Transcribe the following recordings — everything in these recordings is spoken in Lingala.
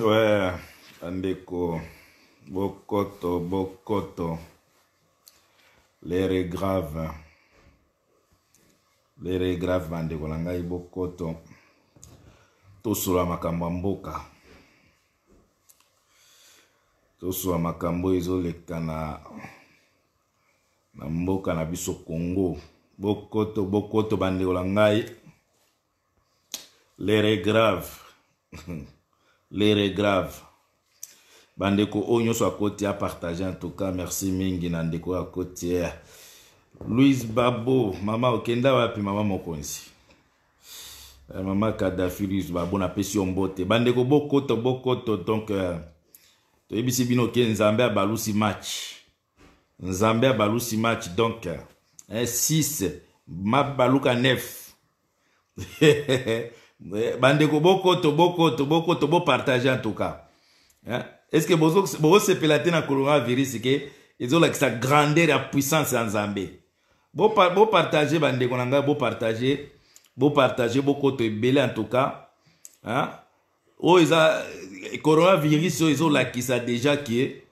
ouais bandeko bokoto bokoto lere est grave lere est grave bandeko na ngai bokoto tosola makambo ya mboka tosola makambo oyo ezoleka na na mboka na biso congo bokoto bokoto bandeko na ngai lere grave L'air est grave. Bandeko Onyoso oh, côté, à partager en tout cas. Merci Mingi Nandeko côté. Louise Babo, Mama Okenda wapi Mama Mokonzi. Eh, mama Kadhafi Louise Babo na pesi ombote. Bandeko Bokoto Bokoto donc to euh, toyebisi bino ke Nzambe Balusi match. Nzambe Balusi match donc 6 euh, ma Baluka 9. bandeko boko beaucoup bo partager en tout cas est ce que vous na coronavirus ont la grandeur la puissance Zambie bo partager bandeko partager partager boko bokoto belé en tout cas hein? ils ont coronavirus qui ça hein? déjà est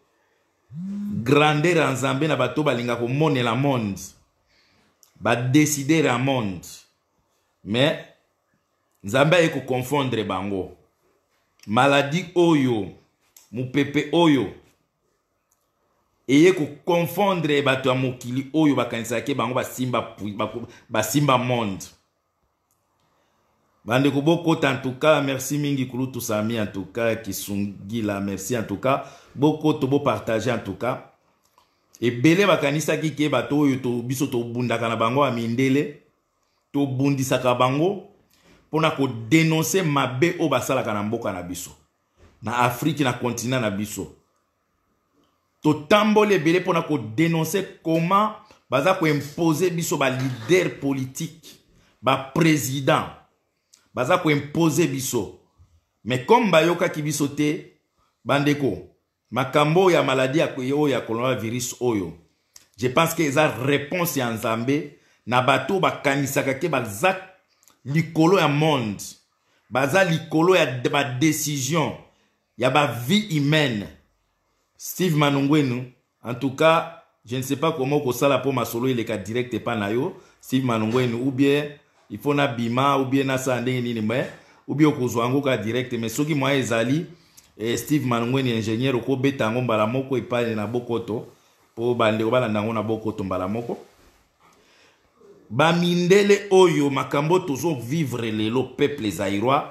grandeur en Zambie na bato balinga ko monde décider la monde mais nzambe aye kokonfondre bango maladi oyo mopepe oyo eye kokonfondre bato ya mokili oyo bakanisaki bango basimba, basimba monde bandeko bokota antuka merci mingi kulutu sami antuka kisungila merci antuka bokota bopartage antuka ebele bakanisaki ke bato oyo to, biso tobundaka na bango ya mindele tobundisaka bango mpona kodenonse mabe oyo basalaka na mboka na biso na afrike na kontina na biso totamboli ebele mpona kodenonse koma baza koimpose biso balider politike baprésident baza koimpose biso me comme bayokaki biso te bandeko makambo oyo ya maladi oyo ya coronavirus oyo je pense ke eza réponse ya nzambe na bato oyo bakanisaka ke baza likolo ya monde baza likolo ya décision ya vie humaine steve manongwenu en tout cas je ne sais pas comment sala po masolo eleka direct pa na yo steve manongwenu ou bien il faut bima ou bien nasala ni nini mais. ou bien ko yango direct mais soki mwa ezali eh, steve manongwenu ingénieur ko betango mbala moko pas na bokoto bande ko bala yango na bokoto mbala moko bamindele oyo makambo tozovivre lelo peuple zairois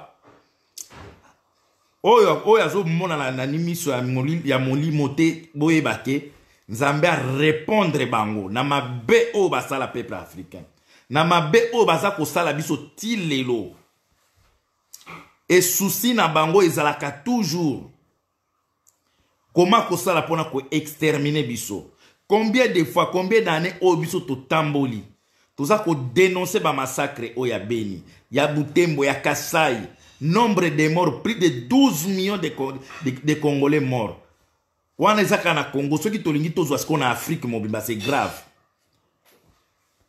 oyo oyo azomonana na miso ya molimo te boyeba ke nzambe arépondre bango na mabe oyo basala peuple africain na mabe oyo baza kosala biso ti lelo esusi na bango ezalaka toujours koma kosala mpona koextermine biso combien de fois combien d'année oyo biso totamboli toza kodenonse bamassacre oyo ya beni ya butembo ya kasai nombre de mort plus de 12 millions de, de, de congolais mort wana eza kaka na congo soki tolingi tozwa sikoyo na afrike mobimba c'est grave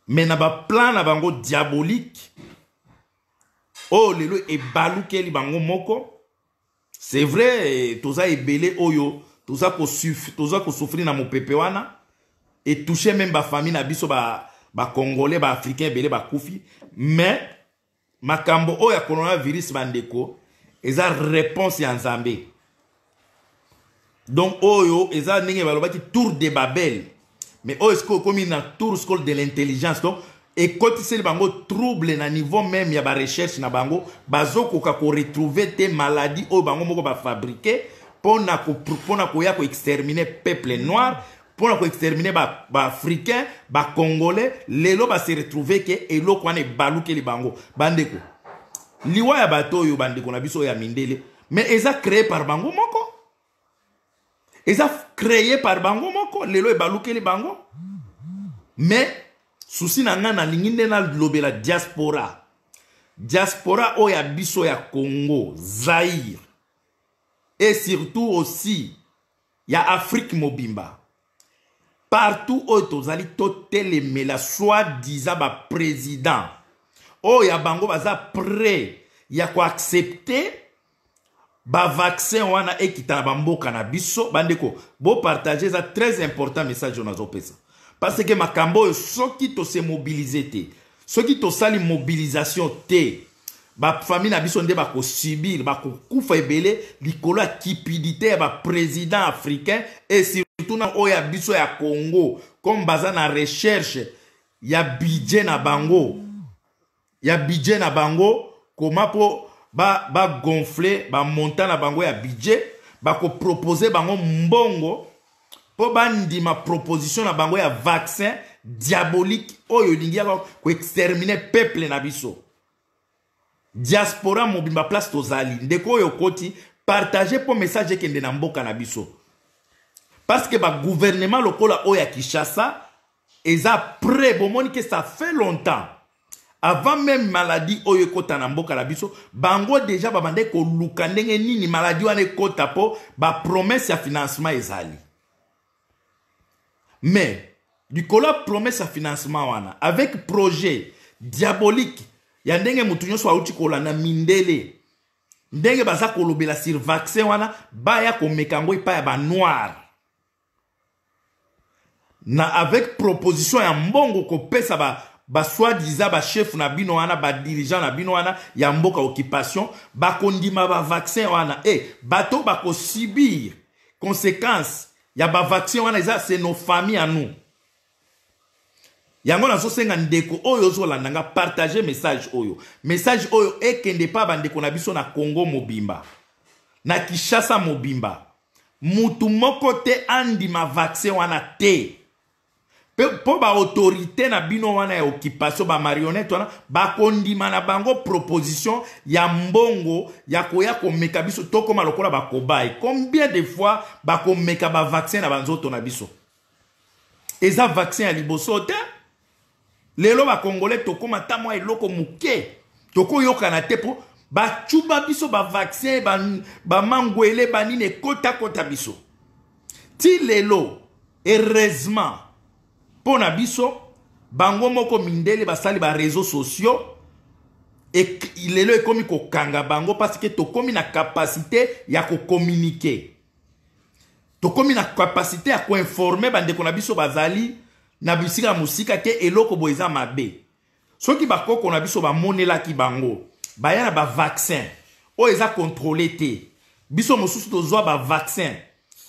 me na baplan na bango diabolique oyo oh, lelo ebalukeli bango moko c'est vrai toza ebele oyo toza kosouffrir na mopepe wana etouche meme bafamille na biso ba bakongole baafrikain ebele bakufi me makambo oyo ya coronavirus bandeko eza réponse ya nzambe donc oyo eza ndenge balobaki tour de babel mais oyo sikoyo okomi na tour scole de l'intelligence donc ekotiseli bango trouble na niveau meme ya barecherche na bango bazokoka koretrouve te maladi oyo bango moko bafabrike mpo na koya koextermine peuple noire mpona koextermine se ba que lelo base retrouve ke eloko wana les bango bandeko liwa ya bato oyo bandeko na biso ya mindele mais eza créé par bango moko eza créé par bango moko lelo ebalukeli bango mais souci na lingine na nde la diaspora diaspora o ya biso ya congo zaire et surtout aussi ya afrique mobimba partout oyo président la soi-disant président. y ya bango baza prêt ya ba vaccin wana ekita na bamboka biso bandeko partager ça très important message que ma parce ce makambo est to se qui te to sali mobilisation te famille na biso nde bakosubir bakokufa ebele likolo la kipidité ba président africain tuna oyo ya biso ya congo comme baza na recherche ya budget na bango ya budget na bango koma mpo bagonfle ba bamontant na bango ya budget bakopropose bango mbongo mpo bandima proposition na bango ya vaccin diabolique oyo elingi yaka koextermine peuple na biso diaspora mobimba place tozali ndeko oyo okoti partage mpo message ekende na mboka na biso parce que le gouvernement local oya Kishasa et prêt bon que ça fait longtemps avant même maladie oyo Kota na mboka biso bango deja babandai koluka ndenge nini maladie wana kotapo ba promesse ya financement ezali mais du kola promesse ya financement wana avec projet diabolique ya ndenge mutunyo nyonso auti na mindele ndenge baza kolobela sur vaccin wana ba ya yango ipa ya noir na avec proposition ya mbongo kopesa ba baswadiza bashef na bino wana badirigant na bino wana ya mboka occupation bakondima bavaccin wana e bato bakosibir conséquence ya bavaccin wana eza se nos famille ya nous yango nazosenga ndeko oyo ozolanda nga partage message oyo message oyo ekende mpa bandeko na biso na kongo mobimba na kinshasa mobimba mutu moko te andima vaccin wana te mpo baautorité na bino wana ya occupation bamarionete wana bakondima na bango proposition ya mbongo ya koya komeka biso tokóma lokola bakobai combien de fois bakomeka bavaccin na banzoto na biso eza vaccin ya liboso te lelo bakongolais tokóma ta mwa eloko moke tokoyokana te mpo bacuba biso bavaccin bamangwele banini ekotakota biso ti lelo heureusement mpo na biso bango moko mindele basali bareseau sociaux e, lelo ekomi kokanga bango parce ke tokómi na kapasité ya kokommunike tokómi na kapasité ya koinforme bandeko na biso bazali na bisika ya mosika ke eloko boye eza mabe soki bakoko na biso bamonelaki bango baya na bavaccin oyo eza kontrole te biso mosusu tozwa bavaccin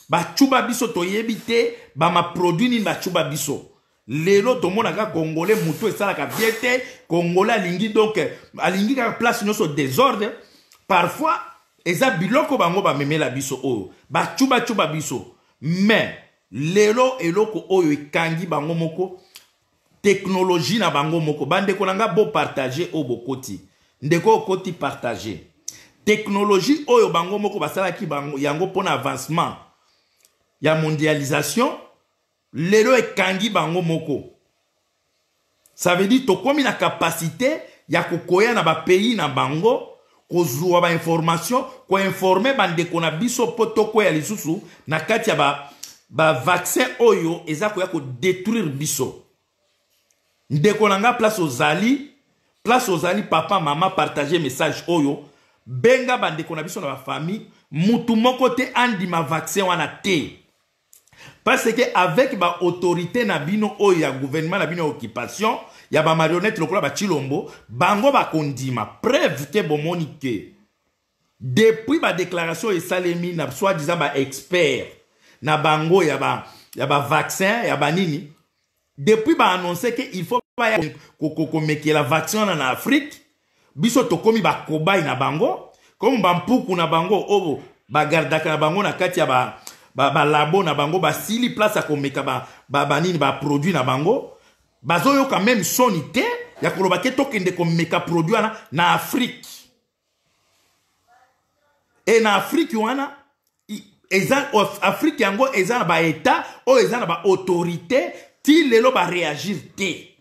bacuba biso toyebi te bamaproduit nini bacuba biso lelo tomonaka congolais motu esalaka bien te congolais alingi donc alingi kaka place nyonso désordre parfois eza biloko bango bamemela biso oyo bacubacuba biso mais lelo eloko oyo ekangi bango moko teknologie na bango moko bandeko na nga bopartage oyo bokoti ndeko okoti partage teknologie oyo bango moko basalaki yango mpona avancement ya mondialisation lelo ekangi bango moko ça veut dire tokómi na kapasité ya kokoya na bapays na bango kozwa bainformation koinforme bandeko na biso mpo tokwea lisusu na kati ya bavaccin ba oyo eza koya kodétruire biso ndeko na nga place ozali place ozali papa mama partage message oyo benga bandeko na biso na bafamille mutu moko te andima vaccin wana te parce que avec ma autorité na bino o ya gouvernement na bino occupation ya ba marionnette lokola ba chilombo bango ba kondima preuve te bomoni ke depuis ma déclaration Salemi, na soi-disant ba expert na bango ya ba ya ba vaccin ya ba nini depuis ba annoncer que il faut ba la la vaccination na afrique biso tokomi ba kobai na bango komba mpuku na bango ba gardaka na bango na kati ya ba balabo ba na bango basili place ya komeka banini ba, baproduit na bango bazoyoka meme soni te ya koloba ke tokende komeka produit wana na afrike e na afrike wana eza afrike yango eza na baetat oyo eza na baautorité ti lelo bareagir te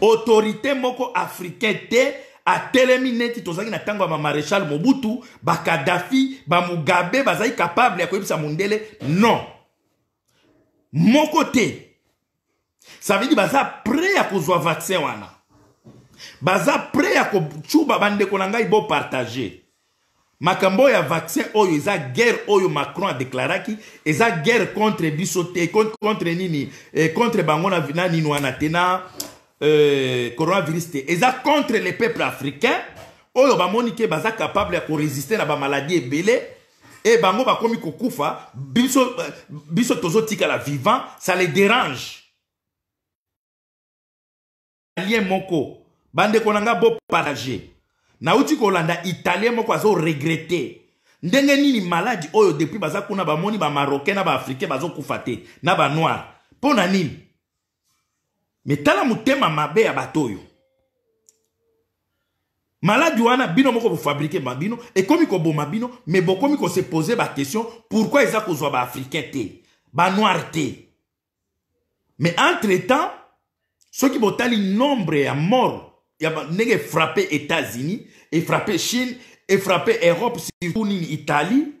autorité moko africain te atelemi neti tozalaki na ntango ya bamaréchal mobutu bakadafi bamugabe bazalaki kapable ya koyebisa mondele non moko te savedi baza pre ya kozwa vaccin wana baza pre ya kocuba bandeko na ngai bopartage makambo ya vaccin oyo eza guerre oyo macron adeklaraki eza guerre contre biso te contre nini eh, contre bango na nini wana te na Euh, coronavirus te contre le peuple africain oyo bamoni ke baza capable résister à na maladie ebele e bango comme kokufa biso, euh, biso la vivant ça le dérange italien moko bandeko na nga bopartage nauti l'anda italien moko regretter ndenge nini maladi oyo depuis baza kuna ba bamarocain na baafricain bazokufa te na noir, ponanim. na nini mais tala moutema mabe ya bato Maladie wana bino moko bofabrike ma bino ekomi koboma bino me question pourquoi pose bakestion pourkui ba africain té te noir te Mais entre temps soki botali nombre ya mort ya ndenge frappé états-unis frappé chine et frappé europe surtout nini italie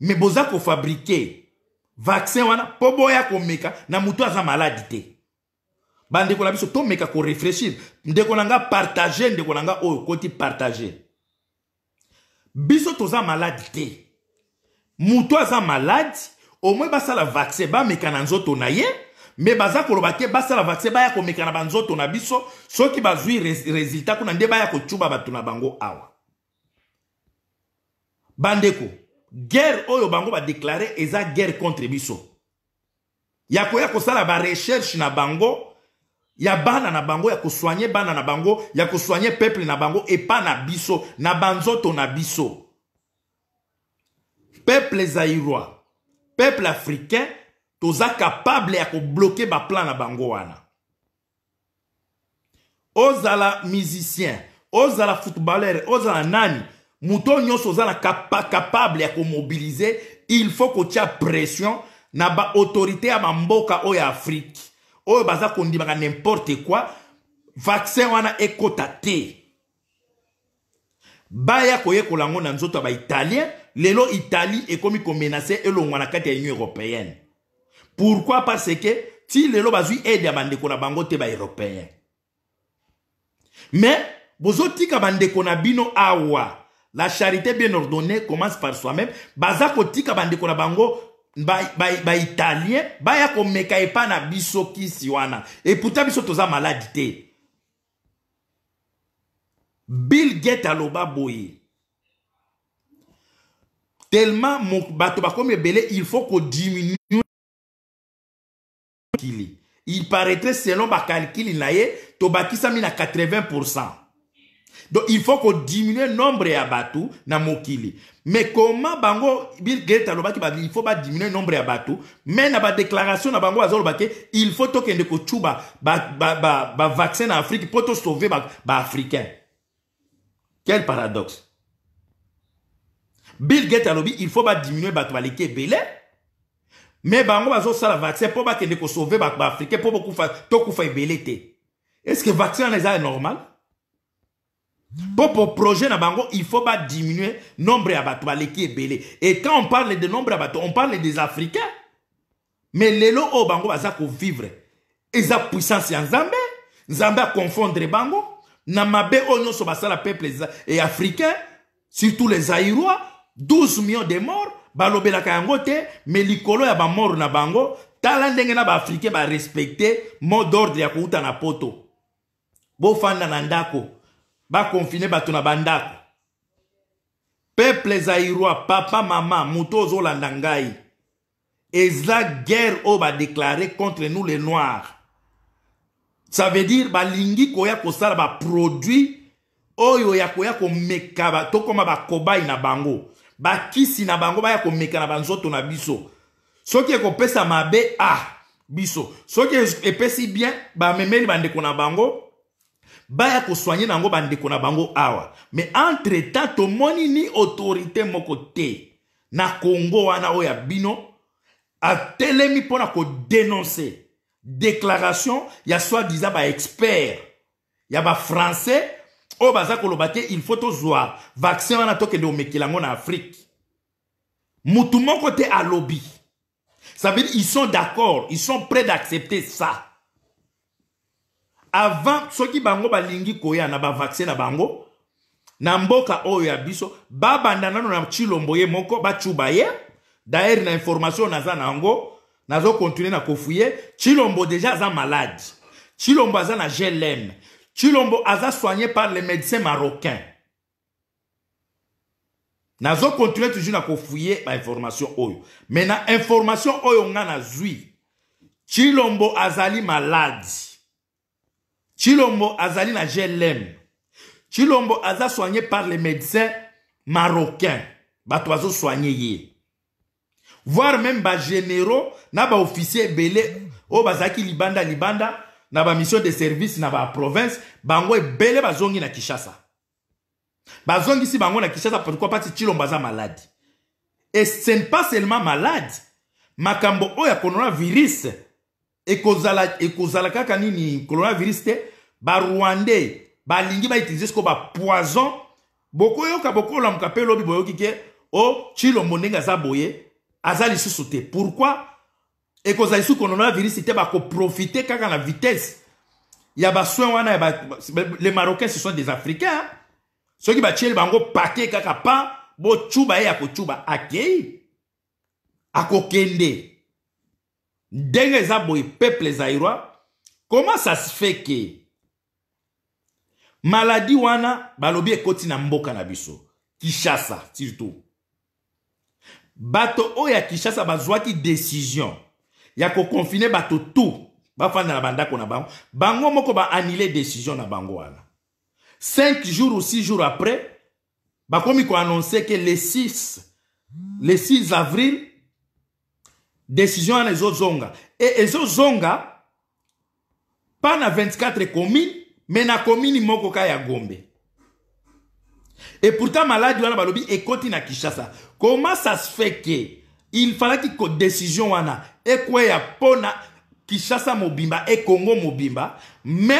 me boza fabriquer vaccin wana po boya komeka na motu za maladie té bandeko na biso tomeka koreflechir ndeko na nga partage ndeko na nga oyo okoti partage biso toza maladi te moto aza maladi omoi basala vaccin bameka na nzoto na ye me baza koloba te basala vaccin baya komeka na banzoto na biso soki bazwi resultat kuna nde baya kocuba bato na bango awa bandeko guerre oyo bango badeklare eza guerre contre biso ya koya kosala bareshershe na bango ya bana na bango ya kosoigne bana na bango ya kosoigne peuple na bango epa na biso na banzoto na biso peuple zairois peuple africain toza kapable ya kobloke baplan na bango wana ozala musicien ozala footballeur ozala nani moto oyo nyonso oza na kapa, kapable ya komobilize il faut kotia pression na baautorité ya bamboka oyo ya afrike oyo baza kondimaka n'importe quoi vaccin wana ekota te baya koyekola yango na nzoto ya baitalien lelo italie ekomi komenase elongwa na kati ya union européenne pourquoi parce ke ti lelo bazwi aide ya bandeko na bango te baeuropéen mais bozotika bandeko na bino awa la charité bien ordonnée commence par soi-même baza kotika bandeko na bango baitalien ba, ba baya komeka epa na biso kisi wana eputa biso toza maladi te bill gate aloba boye tellement bato bakomi ebele il faut kodiminue il paraîtrait selon bacalcule na ye tobakisami na 80 pourcent donc il faut qu'on diminue le nombre à dans na mokili mais comment bango bill gates alobaki il faut diminuer le nombre à bato mais na la déclaration bango azoloba il faut ba ba vaccin en afrique pour sauver les africain quel paradoxe bill gates a qu'il il faut pas diminuer ba, baleki belé mais bango le vaccin pour mpo pour pour beaucoup faire tokufa faire te est ce que le vaccin est normal pour le projet, il faut diminuer le nombre d'abattoirs qui est belé. Et quand on parle de nombre d'abattoirs, on parle des Africains. Mais les lots au bango ont vivre. Ils ont puissance en Zambé. Zambé a confondre bango. Namabe onyo so basa la peuple et africain, surtout les Aïrois, 12 millions de morts, mais les ya ba mort na bango, tala ndenge na ba africain ba respecter mot d'ordre ya kouta na poto. Bo fanda na ndako confiné bato na bandako peuple zaïrois papa mama moto ozolanda ngai eza guerre oyo déclaré contre nous les noirs ça veut dire balingi koya kosala baproduit oyo ya koya komeka tokoma bakobai na bango bakisi na bango baya komeka na banzoto na biso soki ekopesa mabe a ah, biso soki epesi bien bamemeli bandeko na bango baya kosoigne nango bandeko na bango awa mais entre temps moni ni autorité moko na kongo wana oyo ya bino atelemi pour ko dénoncer déclaration ya soit disant expert. ya français oyo baza koloba il faut tozwa vaccin wana tokende omekela mekilango na afrique mutu moko te alobi ça veut dire ils sont d'accord ils sont prêts d'accepter ça avant soki bango balingi koya na bavaccin na bango na mboka oyo ya biso babanda nano na chilombo ye moko bacuba ye daere na information naza na yango nazokontinue na kofuye chilombo deja aza malade chilombo aza na glm chilombo aza soigné par le médecin marocain nazokontinue toujours na kofuye bainformation oyo me na information oyo nga nazwi chilombo azali malade Chilombo Azali na GLM. Chilombo Aza soigné par les médecins marocains. Batoazo soigné yé. Voire même ba généraux, na ba officiers belé, o bazaki libanda libanda, na mission de service na ba province, bango belé zongi na Kishasa. Bazongi si bango na Kishasa, pourquoi pas Chilombo Aza malade. Et ce n'est pas seulement malade. Makambo o ya coronavirus, virus, ekozala kaka nini coronavirus te ko ba poison sikoyo yoka boko bokolamuka mpe lobi boyoki ke o chilo ndenge za boye aza lisusu te pourkui ekozala lisusu coronavirus te profiter kaka na vitesse. ya baswin wana ya ba, les marocains ce sont des africains hein. ba batieli bango pake kaka pa bocuba ye akocuba akei akokende ndenge boye peuple zaïrois comment ça se fait que maladie wana balobi ekoti na mboka na biso kishasa surtout bato oyo ya kishasa bazwaki décision ya koconfine bato ba fana na bandako na bango bango moko annuler décision na bango wana 5 jours ou 6 jours après ko annoncer que le 6 le 6 avril desizio wana ezozonga e ezozonga mpa na 24 commune me na commune moko ka ya gombe e pourtant maladi wana balobi ekoti na kinshasa comment ça se fait ke il falaki ko décision wana ekweya mpo na kinshasa mobimba ekongo mobimba me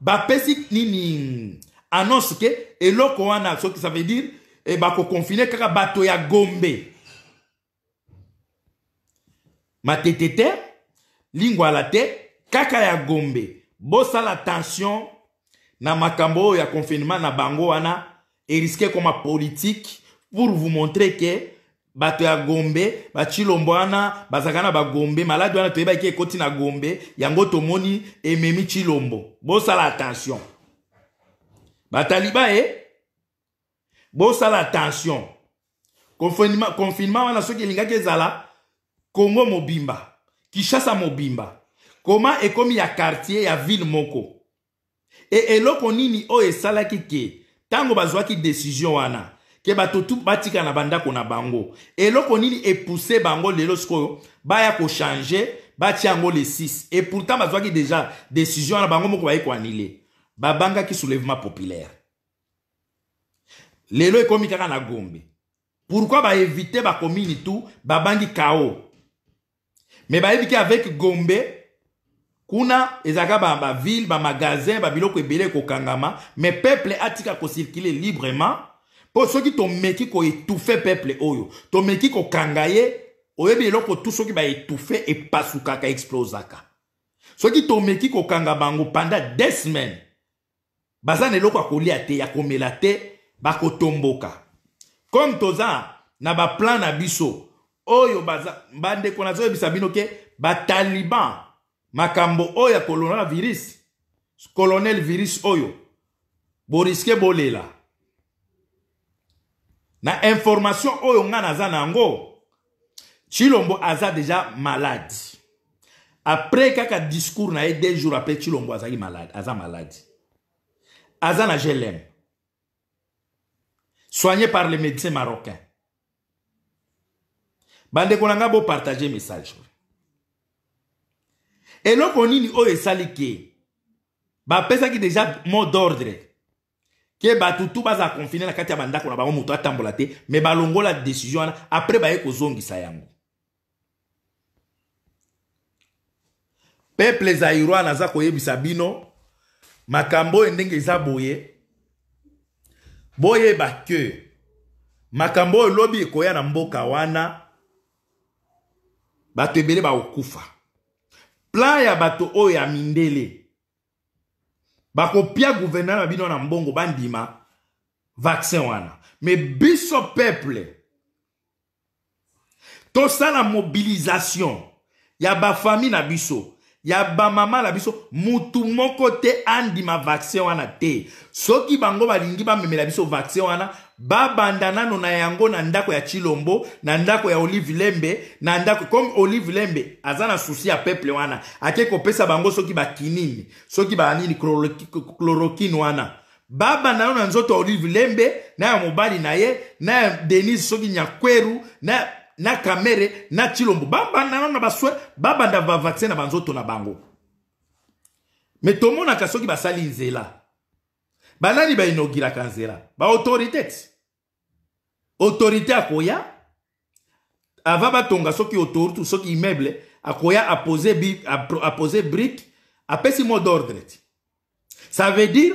bapesi nini annonce ke eloko wana soki ça veut dire e eh, bakoconfine kaka bato ya gombe matete te lingwala te kaka ya gombe bosala tension na makambo oyo ya confinement na bango wana eriske koma politike pour vous montrer ke bato ya gombe bacilombo wana bazalaka na bagombe maladi wana toyebaki ekoti na gombe yango tomoni ememi cilombo bosala attention bataliba e eh? bosala attention confinement wana soki elingaki ezala congo mobimba kishasa mobimba koma ekomi ya quartier ya ville moko e eloko nini oyo esalaki ke ntango bazwaki desizio wana ke bato tu batika na bandako na bango eloko nini epuse bango lelo sikoyo baya kochange batia yango le 6 e pourtant bazwaki deja desizio wana bango moko baye koanile babangaki soulèvement populaire lelo ekomi kaka na gombe pourkui baevite bakomini tu babangi kao me bayebi te avec gombe kuna ezalaka baville ba bamagasin babiloko ebele ekokangama me peuple atika kocircule librement mpo soki tomeki koetufe peuple oyo tomeki kokanga ye oyebi eloko tu soki baetufe epasukaka explosaka soki tomeki kokanga bango panda de semaine baza na eloko ya kolia te ya komela te bakotomboka comme toza na baplan na biso oyo bandeko nazoyebisa bino ke bataliban makambo oyo ya coronavirus colonel virus oyo boriske bolela na information oyo ngai naza na yango chilombo aza deja malade après kaka discours na ye deux jours après chilombo azalaki malade aza malade aza na glm soigné par le médecin marocain bandeko na ngai bopartage message eloko nini oyo esali ke bapesaki deja mot d'ordre ke bato tu baza konfine na kati ya bandako na bango moto atambola te me balongola décision wana apres baye kozongisa yango peple zairwan aza koyebisa bino makambo oyo ndenge eza boye boyeba ke makambo oyo lobi ekoya na mboka wana bato ebele bakokufa plan ya bato oyo ya mindele bakopia guverner na bino na mbongo bandima vaccin wana me biso peuple tosala mobilisation ya bafami na biso ya bamama na biso mutu moko te andima vaccin wana te soki bango balingi bamemela biso vaccin wana babanda nano na yango na ndako ya chilombo na ndako ya olive lembe na ndako comme olive lembe aza na susi ya peuple wana ake kopesa bango soki bakinini soki banini chloroquine wana babanda nano na nzoto ya olive lembe na ya mobali na ye na ya denise soki nyakweru na na kamere na chilombo bamba na na baswe babanda bavaccin na banzoto na bango me tomonaka soki basali nzela banani ba inogira kanzela ba autorité akoya ava tonga soki autorité soki immeuble akoya apose, bi, apose brike apesimo mot d'ordre ça veut dire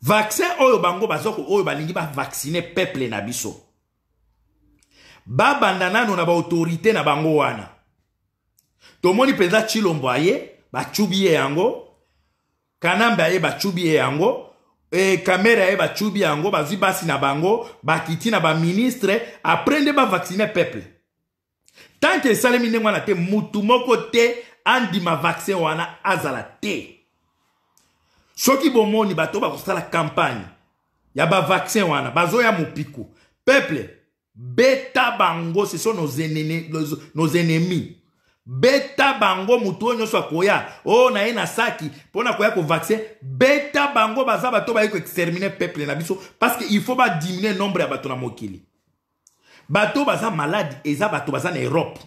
vaccin oyo bango bazoko oyo balingi bah, vacciner peuple na biso babanda nano na baautorité na bango wana tomoni mpenza chilombo aye bacubi ye yango kanambe aye bacubi ye yango e, kamere aye bacubi yango bazwi basi na bango bakiti na baministre apres nde bavaccine peuple tanke esalemi ndenge wana te mutu moko te andima vaccin wana azala te soki bomoni bato bakosala campagne ya bavaccin wana bazoya mopiku peuple beta bango ce sont nos, ennemis, nos ennemis beta bango motu oyo nyonso akoya oyo oh, na ye na saki mpona koya kovaccin beta bango baza bato baye koextermine peuple na biso parce que il faut badiminue nombre ya bato na mokili bato baza maladi eza bato baza na europe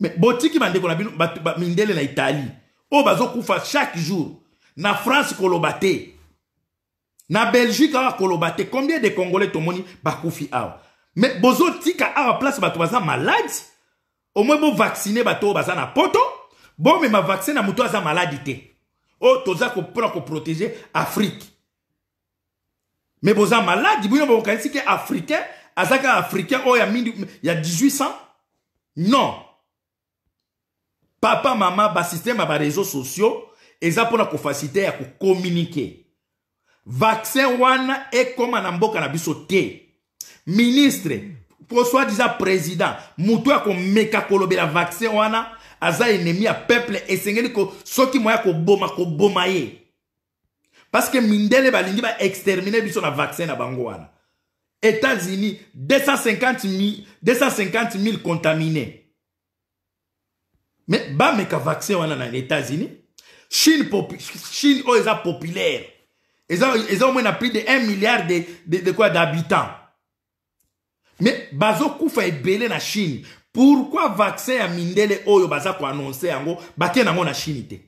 me botiki bandeko na bino mindele na italie oyo oh, bazokufa chaque jour na france koloba te na belgique awa koloba te combien de congolais tomoni bakufi awa Mais bozo tika awa place bato baza malade, au moins bovaccine bato baza na poto ma vaccin na moto aza maladi te oyo oh, toza ko protéger Afrique. Mais boza maladi bino bokanisi ke africain aza africain oh ya y ya 1800 non papa mama système, ba réseaux sociaux eza ko faciliter ya communiquer. vaccin wana e na mboka na biso te ministre soi-disant président moto kolobe la vaccin wana aza ennemi à peuple esengeli soki moya koboma koboma ye parce que mindele balingi exterminer biso la vaccin na bango états-unis 250 000 contaminés ba meka vaccin wana na états-unis chine, chine oyo oh, populaire ils ont na plus de 1 milliard de, de quoi d'habitants me bazokufa ebele na chine pourkui vaccin ya mindele oyo baza koannonse yango batie nango na chine te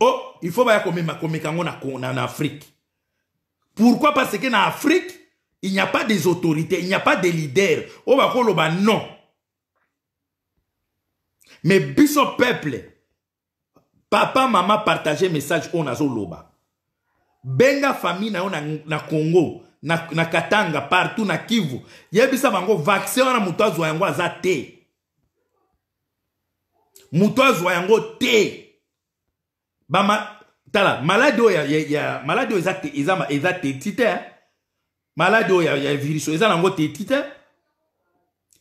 o oh, il faut baya komema komeka yango na, na, na afrique pourquoi parce que na afrique il n'y a pas des autorités il n'y a pas des leaders oyo oh, bakoloba non mais biso peuple papa mama partage message oyo nazoloba benga famille na yo na, na congo na, na katanga partout na kivu yebisa bango vaccin wana moto azwa yango aza te moto azwa yango te bama tala maladi oyo maladi oyo eza, eza, eza teti te maladi oyo ya, ya virus oyo eza nango teti te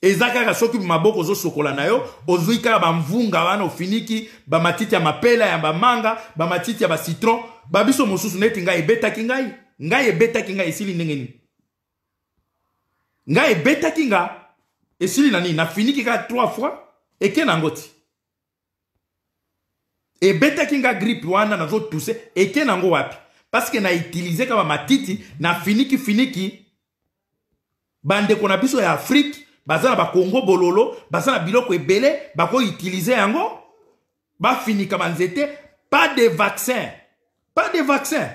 eza kaka soki maboko ozosokola na yo ozwi kaka bamvunga wana ofiniki bamatiti ya mapela ya bamanga bamatiti ya basitron babiso mosusu neti ngai ebetaki ngai ngai ebetaki ngai esili ndenge nini ngai ebetaki nga esili na nini nafiniki kaka trois fois eke na yango ti ebetaki nga gripe wana nazotuse eke na yango wapi parceke nautilize kaka bamatiti nafiniki finiki bandeko na biso ya afrike baza na bakongo bololo baza na biloko ebele bakoutilize yango bafinika banzete pas de vaccin pas de vaccin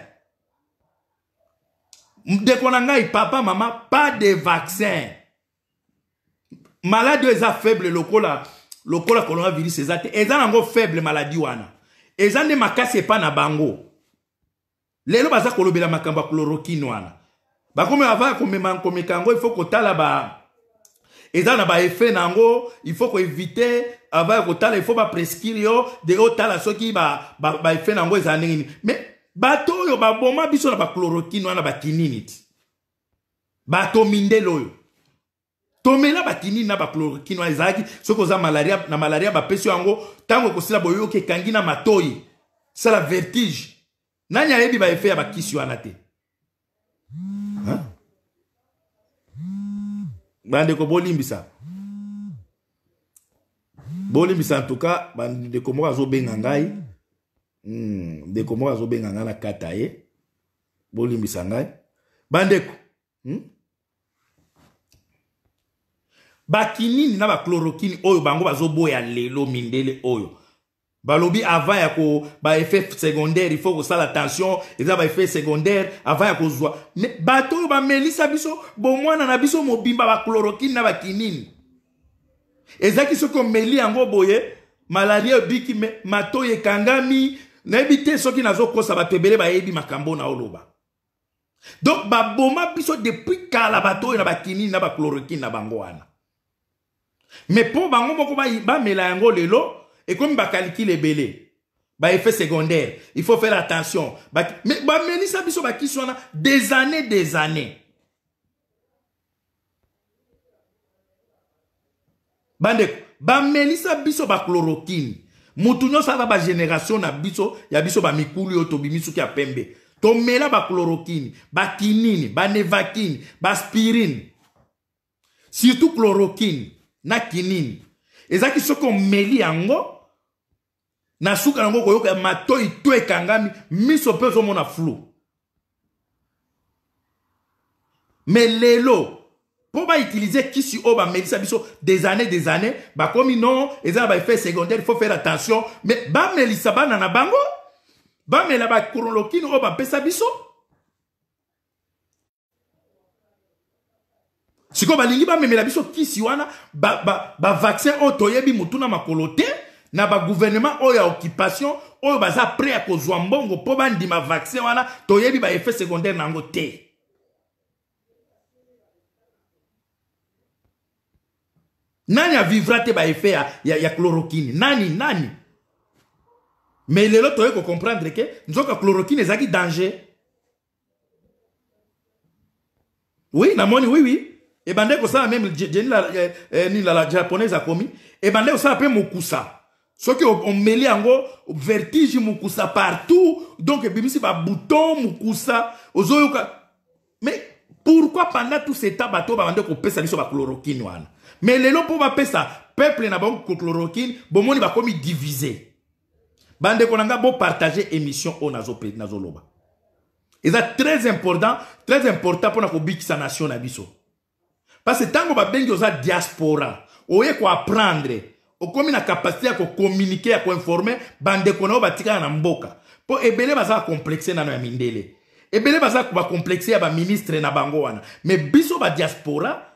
Mde na papa mama pas de vaccin maladi oyo le la lokola lokola coronavirus eza te eza faible maladie wana ezan ne makasi pas na bango lelo baza kolobela makambo ya chlorokine wana bakomi ava komema komeka yango ifo kotala ba il na baefet na yango ifo koevite ava ya kotala ifo baprescrire yo de otala soki baefet ba, ba na nango, ezala mais bato oyo baboma biso na bachlorokine wana bakinini ti bato mindele oyo tomela bakinini na bachlorokine wana ezalaki soki oza malaria na malaria bapesi yango ntango ekosila boyoki ekangi na matoi sala vertige nani ayebi baefe ya bakisi wana te bandeko bolimbisa bolimbisa antuka bandeko moko azobenga ngai Hmm, ndeko moko azobenga ngai na kata ye bolimbisa ngai bandeko hmm? bakinini na bachlorokine oyo bango bazoboya lelo mindele oyo balobi avant ya ko baeffet secondaire ifo kosala tension eza baeffet secondaire avant ya kozwa me bato oyo bamelisa biso bomwana na biso mobimba bachlorokine na bakinini ezalaki soki omeli yango boye malaria ebiki me matoyi ekangami nayebi te kosa nazokosa bato ba bayebi makambo na oloba donc baboma biso depuis kala bato na bakini na chloroquine na bango wana mais pour bango moko et yango lelo le belé. Ba effet secondaire il faut faire attention mais sa biso qui wana des années des années ba bamelisa biso chloroquine. motu nyonso aza bagénération na biso ya biso bamikulu oyo tobimi soki ya pembe tomela bachlorokine bakinine banevakine baspirine surtout chlorokine na kinine ezalaki soki omeli yango na suka yango koyoka ya matoi to ekangami miso mpe ozomona flou me lelo pour utiliser bautilize kisi bah mélissa biso des années des années comme ils non eza ba effet secondaire il faut faire attention mais bamelisa bana nana bango bamela bakrolokine oyo bapesa biso sikoyo balingi bamemela biso kisi wana bavaccin ba, ba oyo toyebi motuna makolo te na gouvernement oyo ya occupation oyo baza prêt ya kozwa pas bah ma vaccin wana toyebi effet secondaire na te nani vivra te baefe ya, ya, ya chloroquine. nani nani Mais me comprendre que nous ke chloroquine est un danger oui la money oui, oui. ça kosala meme jeni eh, eh, nila la japonaise akomi ebande kosala mpe mokusa soki en gros vertige mokusa partout donc ebimisi babouton mokusa ozoyoka mais pourquoi pendant tout ce temps bato babande sur biso chloroquine wana mais pour mpo ça peuple na bango chloroquine va comme divise Bande konanga bo partager émission loba. nazoloba ça très important très important mpona sa nation na biso parce ntango babengi oza diaspora oye o komi na kapasité communiquer, à ko informer, bande bande ba tika na mboka po ebele baza bakomplexe na ya mindele ebele baza à ya ministre na bango wana me biso diaspora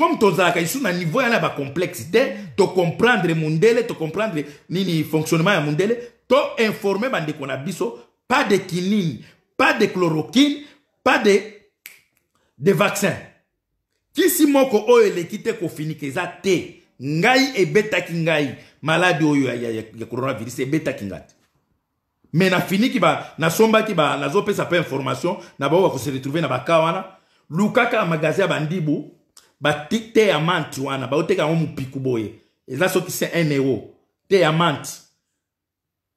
comme tozalaka sur un niveau complexité tu complexité, te comprendre mondele comprends le fonctionnement ya mondele tu bandeko na biso pas de kinini pas de chloroquine pas de, de vaccin Si moko on a te kofinika eza te ngai ebetaki ngai maladi oyo ya, ya, ya coronavirus na somba te me information na se retrouver, na tu kawana, lukaka magasin tu bate ya mante wana baoteka yango mopiku boye eza soki se 1 euro te ya mante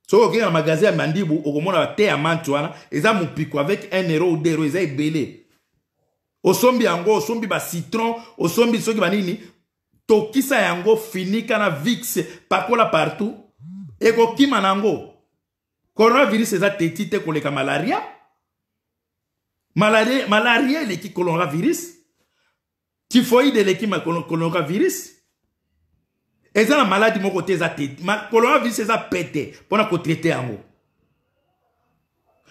soki okende na magasin ya mandibu okomona bate ya mante wana eza mopiku avec 1 euro ou 2 euro eza ebele osombi yango osombi bacitron osombi soki banini tokisa yango finika na vix pakola partout ekokima na yango coronavirus eza teti te koleka malaria malaria eleki coronavirus tifoide eleki coronavirus eza na maladi moko te eza te coronavirus eza pete mpona kotraite yango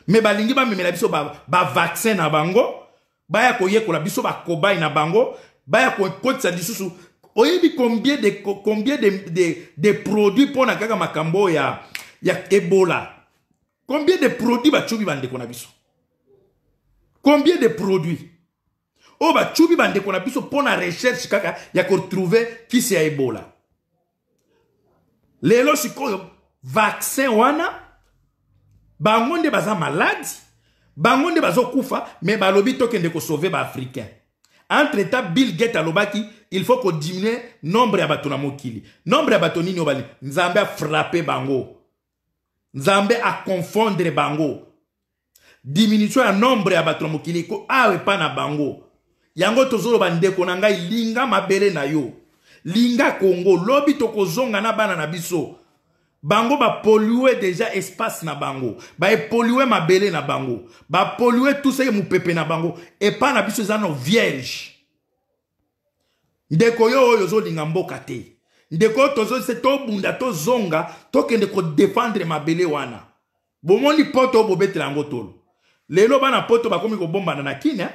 me balingi bamemela biso bavaccin ba na bango baya koyekola biso bakobai na bango baya kokotisa lisusu oyebi combien de, combien de, de, de produit mpona kaka makambo ya, ya ebola combien de produit batyubi bandeko na biso combien de produit oyo oh, bacubi bandeko na biso mpo recherche kaka ya trouver qui c'est ebola lelo sikoyo vaccin wana bango nde baza maladi bango bazo bazokufa mais balobi tokende ba africain entre temps bill gate alobaki il faut diminue nombre ya bato na mokili nombre ya bato nini Nzambe bali nzambe bango nzambe confondre bango diminution ya nombre ya bato mokili ko awe na bango yango tozoloba ndeko na ngai linga mabele na yo linga kongo lobi tokozonga na bana na biso bango bapolue deja espace na bango baepolue mabele na bango bapolue tusaki mopepe na bango epa na biso eza no vierge ndeko yo oyo ozolinga mboka te ndeko oyo tozose tobunda tozonga tokende kodefendre mabele wana bomoni poto oyo bobetela yango tolo lelo bana poto bakomi kobombana na kine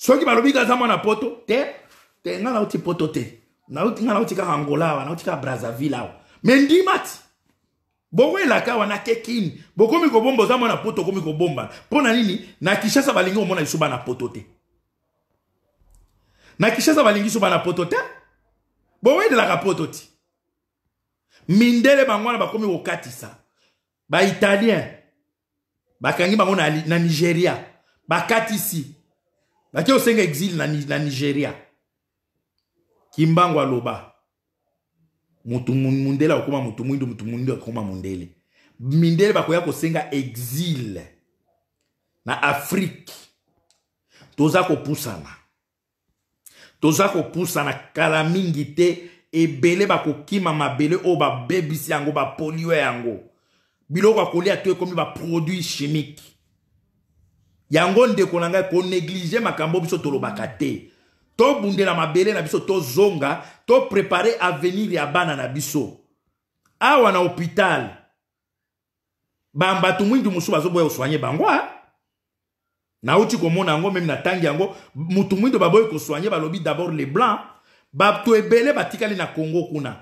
soki balobi kaza mwana poto te te nga nauti poto te nga nauti kaka angola awa nauti kaka brazaville awa me ndima ti bokwelaka awa nakekini bokomi kobomba oza mwana poto okomi kobomba mpo na nini na kishasa balingi komona liso bana poto te na kishasa balingi liso bana poto te bowedelaka poto ti mindele bango wana bakomi kokatisa baitalien bakangi bango na, na nigeria bakatisi batie kosenga exile na, na nigeria kimbango aloba mutu mundele akokoma mutu mwindu mutu mwindu akokoma mundele mindele bakoya kosenga exile na afrike toza kopusana toza kopusana kala mingi te ebele bakokima mabele oyo babebisi yango bapolio yango biloko akolia to ekomi baproduit chimique yango ndeko na ngai konéglige makambo biso tolobaka te ma mabele na biso zonga, To prepare avenir ya bana na biso awa na hôpital bambatu mwindu mosusu bazoboya kosoigne na ah. nauti komona yango meme natangi yango mutu mwindo baboyi kosoigne balobi d'abord le blanc bato ebele batikali na Kongo kuna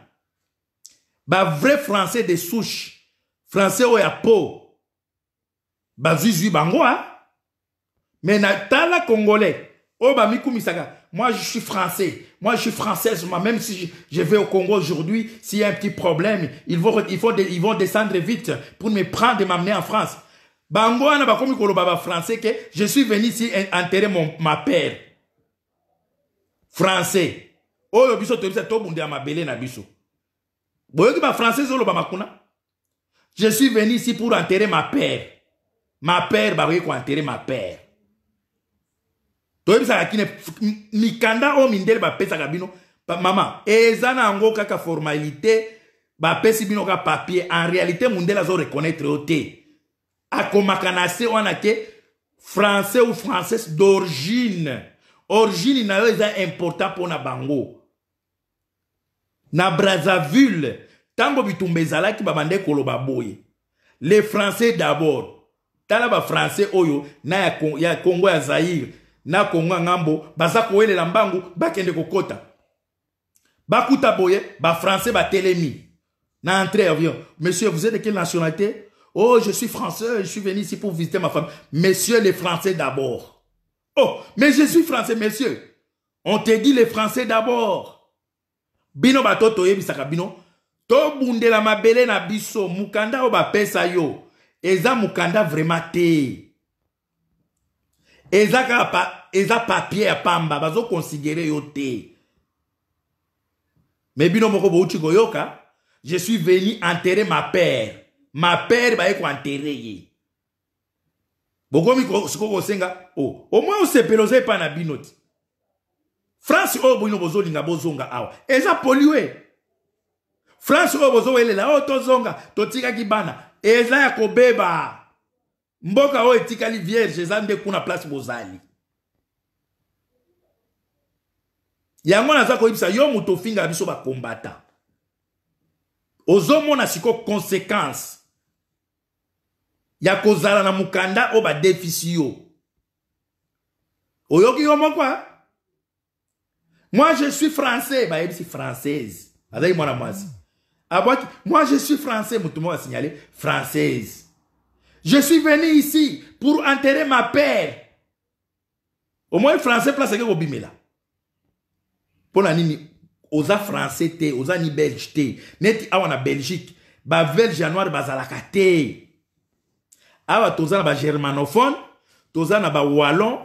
bavrai français de souche français ou ya po bazwizwi bango ah. Mais Natala Congolais, oh, bah, moi je suis français, moi je suis française, moi même si je, vais au Congo aujourd'hui, s'il y a un petit problème, ils vont, ils, vont, descendre vite pour me prendre et m'amener en France. Bah, français que je suis venu ici enterrer mon, ma père. Français. Oh, na Je suis venu ici pour enterrer ma père. Ma père, bah oui, enterrer ma père toyebisaka kine mikanda oyo mindele bapesaka bino mama eza na kaka formalité bino papier en réalité mondele azoreconnaitre yo te akomaka na se français ou française d'origine origine na yo important mpona bango na brazzaville ntango bitumba babande koloba boye français d'abord tala Français, oyo na ya, Congo kongo ya na konga ngambo baza koyelela mbangu bakende kokota bakuta boye bafrançais batelemi na entrée avion monsieur vous êtes de quelle nationalité oh je suis français je suis venu ici pour visiter ma femme. monsieur les français d'abord oh mais je suis français monsieur on te dit les français d'abord bino bato kabino, to bundela mabele na biso mukanda oyo bapesa yo eza mukanda vraiment te eza kaka pa, eza papier ya pamba bazokonsidere yo te me bino moko bouti koyoka je suis venu enterrer ma père ma père baye koenterre ye bokomi sikoyo kosenga o oh. omoi osepela oza epai na bino ti france oyo boyino bozolinga bozonga awa eza polue france oyo bozowelela oyo oh, tozonga totikaki bana eza ya kobeba mboka oyo etikali vierge je zande, kuna place bozali yango za koyebisa yo moto finga biso Ozomo na siko conséquence ya kozala na mukanda, oyo badefisi yo oyoki yo moko ah? moi je suis français bayebisi française azali mwana mwasi abwaki moi je suis français moto signalé française je suis venu ici pour enterrer ma père. Au moins, français, place que vous là. Pour la nini, aux français, aux ni belge, Net neti awa Belgique, ba belge bazalaka te. Awa toza germanophone, toza wallon,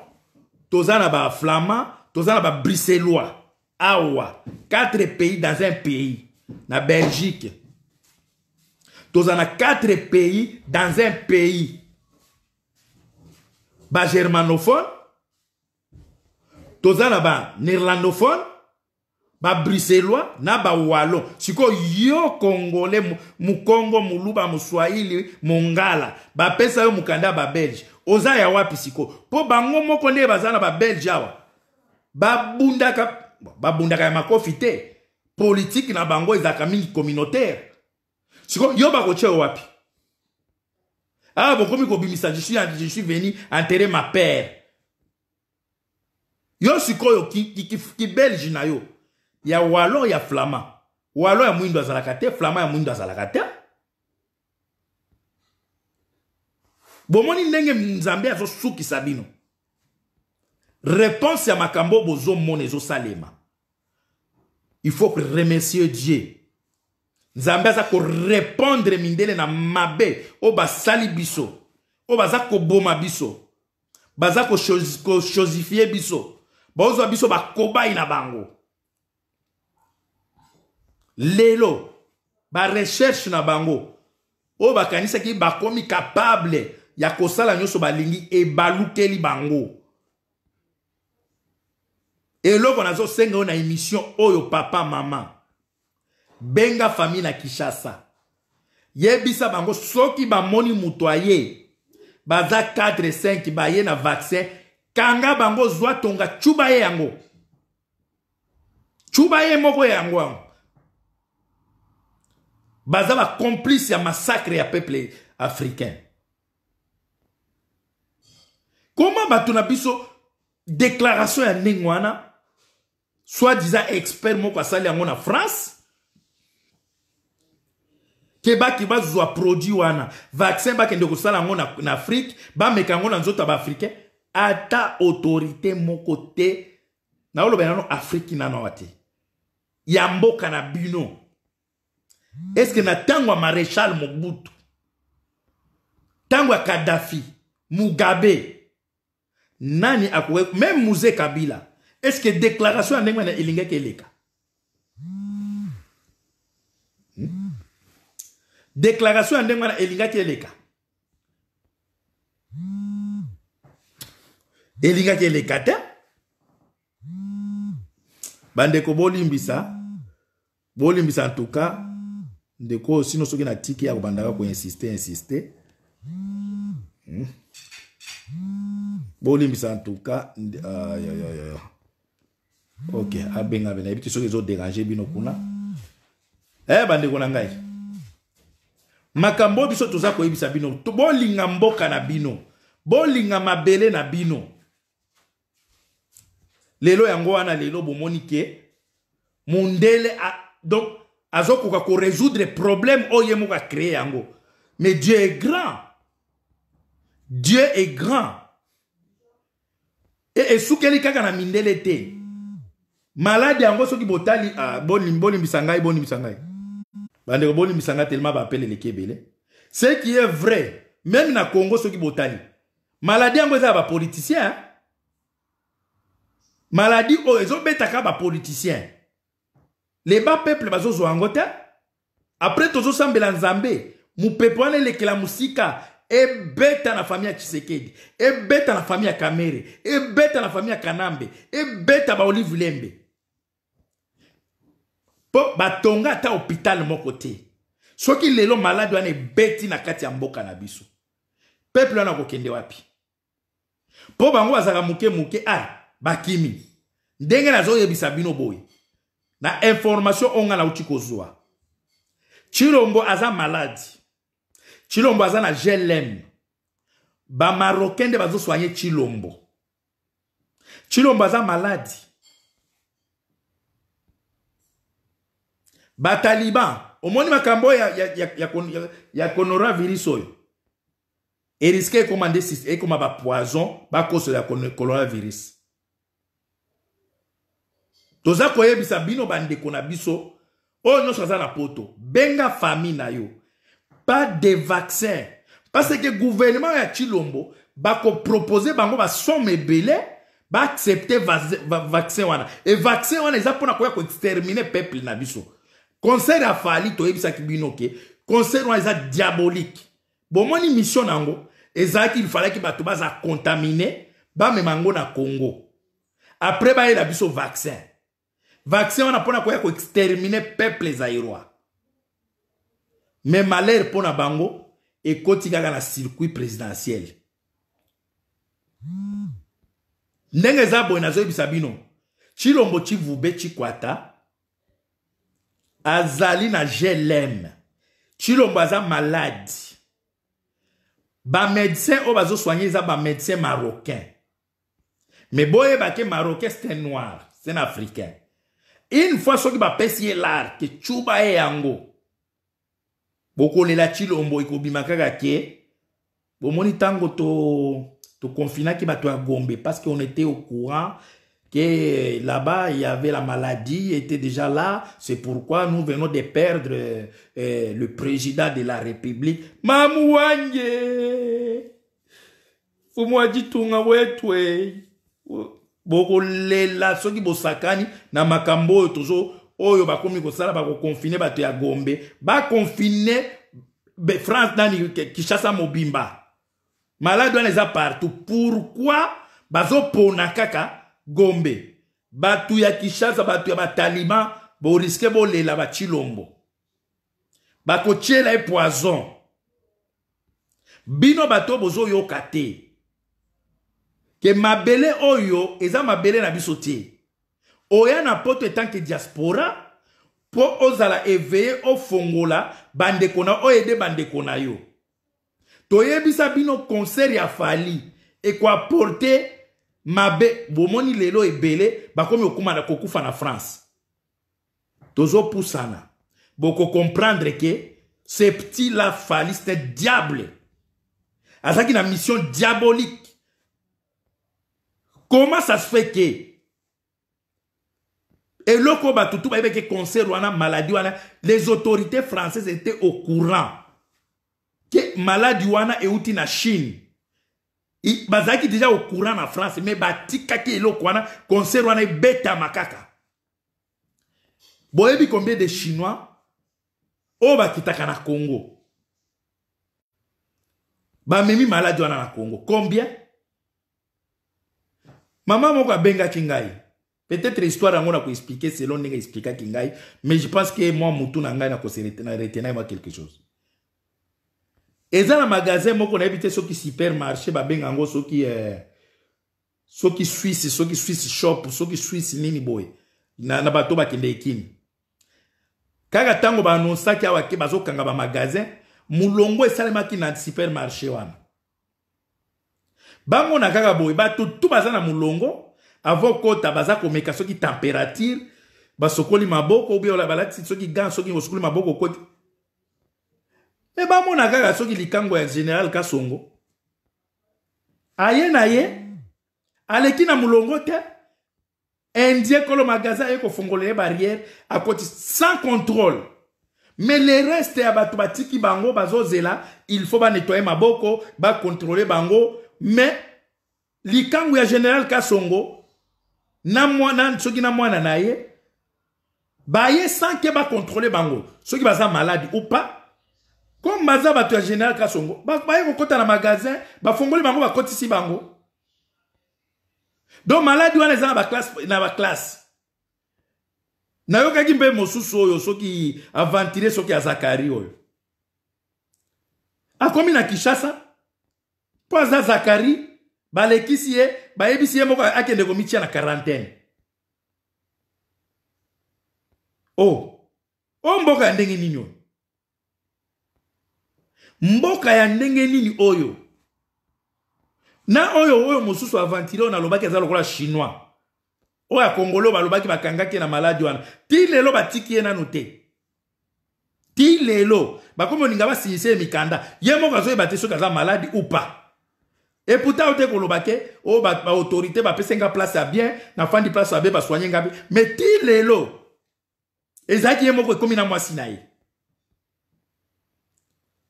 toza flamand, toza bruxellois. Awa, ah quatre pays dans un pays. la Belgique, tozala na 4 pays dans un pays bagermanophone toza na banéerlandophone babruselois na bawalon sikoyo yo congolais mukongo moluba moswahili mongala bapesa yo mokanda ya babelge oza ya wapi sikoyo mpo bango moko nde baza na babelge awa babundaka babundaka ya makofi te politike na bango ezalaka mingi communautaire sikoyo yo bakotya yo wapi awa ah, bokomi kobimisa je suis, je suis venu enterrer ma père yo sikoyo kibelge na yo ya walo ya flama walo ya mwindo azalaka te flama ya mwindo azalaka te bomoni ndenge nzambe azosukisa bino réponse ya makambo bozomona ezosalema il faut remercier dieu nzambe aza korépondre mindele na mabe oyo basali biso oyo baza koboma biso baza kochosifie biso bozwa biso bakobai na bango lelo bareshershe na bango oyo bakanisaki bakomi kapable ya kosala nyonso balingi ebalukeli bango eloko nazosenga oyo na emission oyo papa mama benga famille na kinshasa yebisa bango soki bamoni moto aye baza 4 5 baye na vaccin kanga bango zwa tonga cuba ye yango cuba ye moko yango yango baza bacomplice ya massacre ya peuple africain koma bato na biso déclaration ya ndenge wana soit disant expert moko asali yango na france kebaki bazwa produit wana vaccin bakende kosala yango na, na afrike bameka yango na nzoto ya baafricain ata autorité moko te naoloba nano afriki nano awa te ya mboka na bino eske na ntango ya maréchal mobutu ntango ya kadafi mugabe nani akoki meme muze kabila eske déclaration ya ndenge wana elingaki eleka hmm? déclaration ya ndenge wana elingaki eleka elingaki eleka te bandeko bolimbisa bolimbisa antuka ndeko oyo sino soki na tiki ya kobandaka koinsiste insiste hmm. bolimbisa antuka ah, ok abenga be nayebi te soki ezoderange bino kuna eh bandeko na ngai makambo biso toza koyebisa bino bolinga mboka na bino bolinga mabele na bino lelo yango wana lelo bomoni ke mondele donc azokoka koresoudre problème oyo ye moko akree yango mais dieu est grand dieu est grand e esukeli kaka na mindele te malade yango soki botali ah, bolimbisa ngai bolimbisa ngai misanga tellement ba baapele le kebele. ce qui est vrai même na congo soki botali politicien maladie les ya beta hein. maladi oyo ezobetaka bapoliticien leba peuple bazozwa yango te apres tozosambela nzambe le wana elekela ebeta na famille ya tshisekedi ebeta na famille ya ebeta na famille ya kanambe ebeta ba lembe mpo batonga ata hôpital moko te soki lelo maladi wana ebeti na kati ya mboka na biso peuple wana kokende wapi mpo bango bazalaka moke moke a ah, bakimi ndenge nazoyebisa bino boye na information oyo ngai nauti kozwa chilombo aza maladi chilombo aza na glm bamarokain nde bazoswanye chilombo chilombo aza maladi bataliban omoni makambo ya, ya, ya, ya, ya, ya coronavirus oyo eriske ekoma e nde poison, ba bakosola ya coronavirus toza koyebisa bino bandeko na biso oyo nyonso aza na poto benga famille na yo pas de vaccin parce que gouvernement ya chilombo proposer bango ba basomme ba va vaccin wana Et vaccin wana eza mpona koya koextermine peuple na biso concert ya fali toyebisaki bino ke concert wana eza diabolique bomoni mission na yango ezalaki ifalaki bato baza contamine bamema yango na congo apres bayela biso vaccin vaccin wana mpona koya koextermine peuple zairois me malheur mpo na bango ekoti kaka na circuit présidentiel ndenge eza boye nazoyebisa bino chilombo chivube chikwata azali na glm Ba médecin maladi bazo soigner ça, bah médecin marocain Mais Mais ba ke marocain c'est un noir c'est un africain une fois soki bapesi ye lar ke cuba ye yango bokolela chilombo iko kaka ke bo moni tango to bato toi gombe parce qu'on était au courant que là-bas, il y avait la maladie, était déjà là. C'est pourquoi nous venons de perdre euh, le président de la République. Mamouanye! Fumwajitunga wetwe. la soki bosakani, na makambo toujours, oyo bakomi bako bakokonfine bato ya gombe confiné france nani kishasa mobimba malade les eza partout pourquoi bazopona kaka gombe bato ya kinshasa bato ya batalima boriske bolela bacilombo bakotiela ye poison bino bato bozoyoka te ke mabele oyo eza mabele na biso te oya na poto etanke diaspora mpo ozala eveye ofongola bandeko na oyede bandeko na yo toyebisa bino concert ya fali ekoaporte mabe bomoni lelo ebele bakomi okuma na kokufa na france tozopusana comprendre ke ce petit la fali c'est diable ki na mission diabolique comment ça se fait ke eloko batutu bato tu que concert wana maladi wana les autorités françaises étaient au courant ke maladi wana euti na chine bazaki déjà au courant en france mais batikaki eloko wana concert wana ebetama makaka. boyebi combien de chinois oyo bakitaka na congo memi malade wana na congo combien mama moko benga ngai peut-être histoire expliquer selon ndenge expliquer mais je pense que moi, motu na ngai retenir quelque chose eza na magasin moko nayebi te soki supermarché babenga yango soki eh, soki swisse soki swisse shop soki swisse nini boye na, na bato bakende ekini kaka ntango baanonsaki awa ke bazokanga bamagasin molongo esalemaki na supermarché wana bamona kaka boye bato tu baza na molongo avant kota baza komeka soki température basokoli maboko obeola balatisi soki gan soki osokoli maboko okoti mpe eh, bamona kaka soki likango ya général kasongo aye na ye aleki na molongo te indie kolo magasin aye kofongola ye barrière akoti sans contrôle mais le reste ya bato batiki bango bazozela il faut banetoye maboko bakontrole bango mais likango ya général kasongo na mwana soki na mwana na ye baye sans ke bakontrole bango soki baza maladi ou pas comme baza bato ya général kasongo baye kokɔta na magasin bafongoli bango bakɔtisi bango donc maladi wana eza na baklasse nayokaki mpe mosusu oyo soki aventire soki ya zakari oyo akomi na kinshasa mpo aza zakari balekisi ye bayebisi ye moko akende komitia na quarantaine o oh. o oh, mboka ya ndenge nini oyo mboka ya ndenge nini oyo na oyo oyo mosusu avantile oyo nalobaki aza lokola chinois oyo akongolo balobaki bakangaki na maladi wana ti lelo batiki ye nanu te ti lelo bakomi olinga basilise ye mikanda ye moko azoyeba te soki aza maladi ou pas eputa oyo te koloba ke oyo baautorité bapesenga place ya bien nafandi place ya be basoigne nga be me ti lelo ezalaki ye moko ekómi na mwasi na ye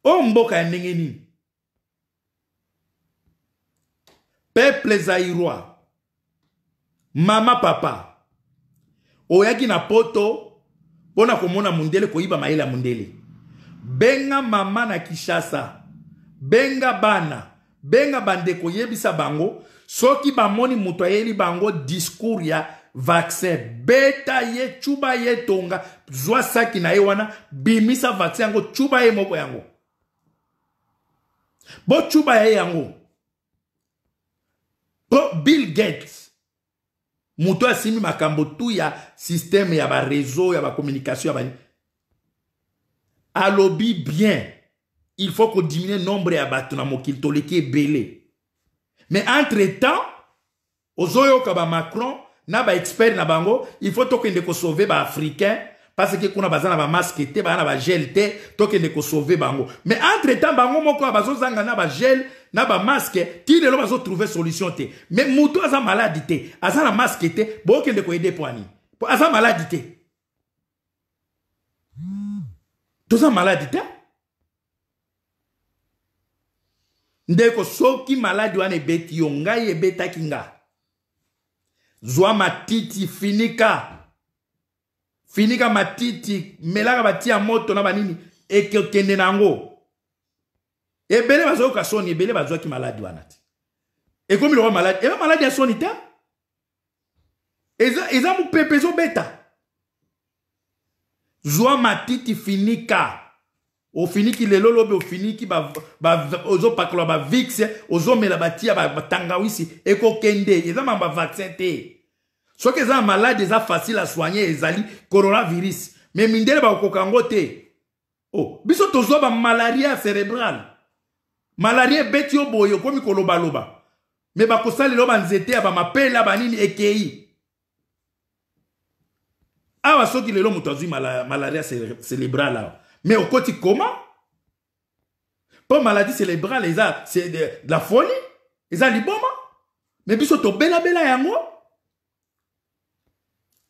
o oh, mboka ya ndenge nini peuple zairoi mama papa oyaki na poto mpo na komona mondele koyiba mayele ya mondele benga mama na kishasa benga bana benga bandeko yebisa bango soki bamoni moto ayeli bango discours ya vaccin beta ye cuba ye tonga zwa saki na ye wana bimisa vaccin yango cuba ye moko yango bocuba ye yango mpo bill gates moto asimbi makambo tu ya système ya réseau ya communication ya bani alobi bien il faut qu'on kodimine nombre ya bato na mokil toleki belé. mais entre temps aux ozoyoka Macron na expert na bango il faut sauver Ba Africain parce que kuna bazana ba masque te baza na bagel te ko sauver bango mais entre temps bango moko zanga na gel, na masque ti bazo trouver solution te mais motu aza maladi te aza na maske te bookende koyede mpo ani mpo aza maladi te toza maladi te ndeko soki maladi wane beti yonga ye ebetaki nga zwa matiti finika filika matiti melaka batia moto na banini ekokende na yango ebele bazwaka soni ebele bazwaki maladi wana te ekomi lokwa maladi eza maladi ya soni te eza, eza mopepe ezobeta zwa matiti finika ofiniki lelo lobe ofiniki ozopakolwa bavixe ozomela batia batangawisi ekokende eza mamba vaccin te So que ça malade eza facile à soigner ezali coronavirus mais mindele ba kokangote. Oh, o biso ba malaria cérébrale malaria ebeti yo boye okomi kolobaloba me loba nzete banzete ba mapela banini ekei awa soki lelo moto azwi malaria cérébrale mais au okoti koma pas maladie cérébrale c'est de la folie eza liboma Mais biso bela yango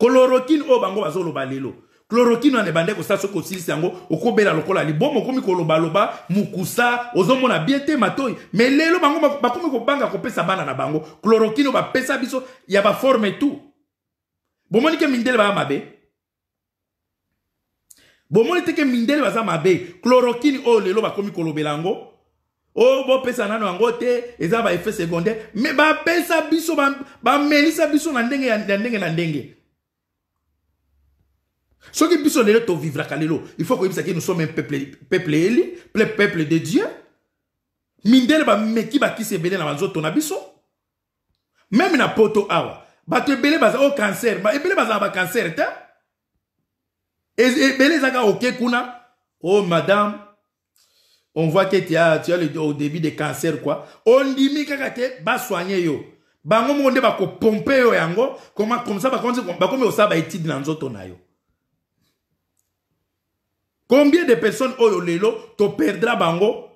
chloroquine oyo bango bazoloba lelo chloroquine wana ebande kosala soki osilisi yango okobela lokola libomo okomi kolobaloba mokusa ozomona bien te matoi me lelo bango bakomi kobanga kopesa bana na bango chloroquine oyo bapesa biso ya baforme tu bomoni ke mindele baya mabe bomoni teke mindele baza mabe chloroquine oyo lelo bakomi kolobela yango oyo oh, bopesa nano yango te eza baeffet secondaire me bapesa biso bamelisa biso na ndenge na ndenge na ndenge de biso vivre à kalelo. il faut que nous sommes un peuple, peuple eli peuple de dieu mindele bameki bakisi ebele na banzoto na biso Même na poto awa oh, Ba te baza au cancer cancer ta. et te ebele ga oké, kuna Oh madame on voit que tu as, tu as le, au début des cancers quoi On dit ondimi kaka te ba soigner yo Ba ngomonde ba ko pomper yo yango Comment comme ça bakomi kosala baétude na nzoto na yo combien de personnes oyo oh, lelo toperdra bango